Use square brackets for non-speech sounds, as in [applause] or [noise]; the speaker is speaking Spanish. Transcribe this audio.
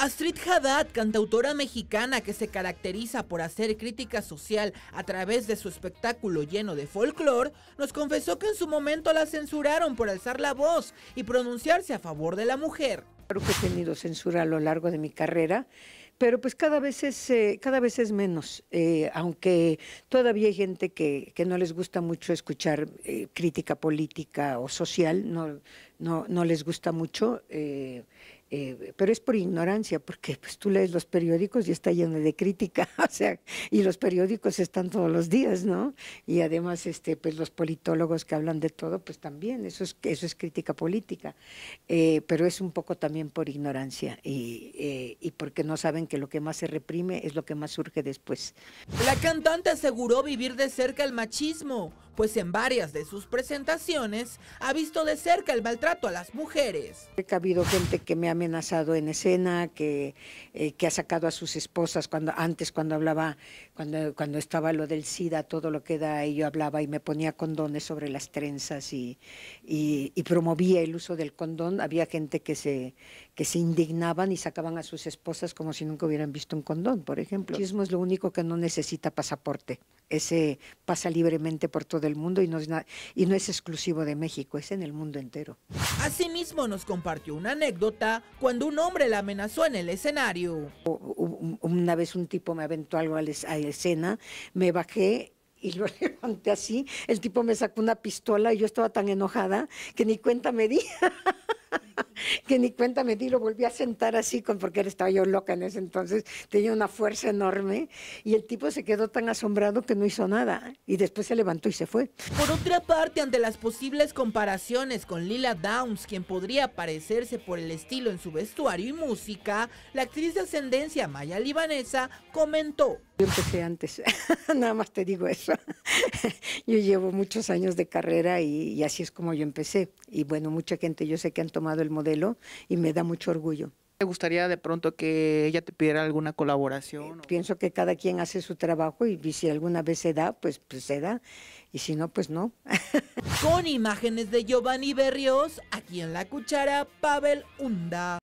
Astrid Haddad, cantautora mexicana que se caracteriza por hacer crítica social a través de su espectáculo lleno de folclore, nos confesó que en su momento la censuraron por alzar la voz y pronunciarse a favor de la mujer. Claro que he tenido censura a lo largo de mi carrera, pero pues cada vez es, eh, cada vez menos, eh, aunque todavía hay gente que, no les gusta mucho escuchar eh, crítica política o social, no, no, no les gusta mucho eh, pero es por ignorancia, porque pues, tú lees los periódicos y está lleno de crítica, [laughs] o sea, y los periódicos están todos los días, ¿no? Y además, este, pues los politólogos que hablan de todo, pues también, eso es, eso es crítica política, eh, pero es un poco también por ignorancia eh, y porque no saben que lo que más se reprime es lo que más surge después. La cantante aseguró vivir de cerca el machismo pues en varias de sus presentaciones ha visto de cerca el maltrato a las mujeres. Ha habido gente que me ha amenazado en escena, que, eh, que ha sacado a sus esposas cuando antes cuando hablaba, cuando, cuando estaba lo del SIDA, todo lo que da, y yo hablaba y me ponía condones sobre las trenzas y, y, promovía el uso del condón. Había gente que se, que se indignaban y sacaban a sus esposas como si nunca hubieran visto un condón, por ejemplo. El chismo es lo único que no necesita pasaporte ese pasa libremente por todo el mundo y no, es exclusivo de México, es en el mundo entero. Asimismo nos compartió una anécdota cuando un hombre la amenazó en el escenario. Una vez un tipo me aventó algo a la escena, me bajé y lo [laughs] levanté así, el tipo me sacó una pistola y yo estaba tan enojada que ni cuenta me di. [laughs] que ni cuenta me di, lo volví a sentar así, con, porque estaba yo loca en ese entonces, tenía una fuerza enorme, y el tipo se quedó tan asombrado que no hizo nada, y después se levantó y se fue. Por otra parte, ante las posibles comparaciones con Lila Downs, quien podría parecerse por el estilo en su vestuario y música, la actriz de ascendencia maya libanesa comentó. Yo empecé antes, [laughs] nada más te digo eso. [laughs] yo llevo muchos años de carrera y, así es como yo empecé. Y bueno, mucha gente yo sé que han tomado el modelo y me da mucho orgullo. ¿Te gustaría de pronto que ella te pidiera alguna colaboración? pienso que cada quien hace su trabajo y, si alguna vez se da, pues, pues se da. Y si no, pues no. [laughs] Con imágenes de Giovanni Berrios, aquí en La Cuchara, Pavel Hunda.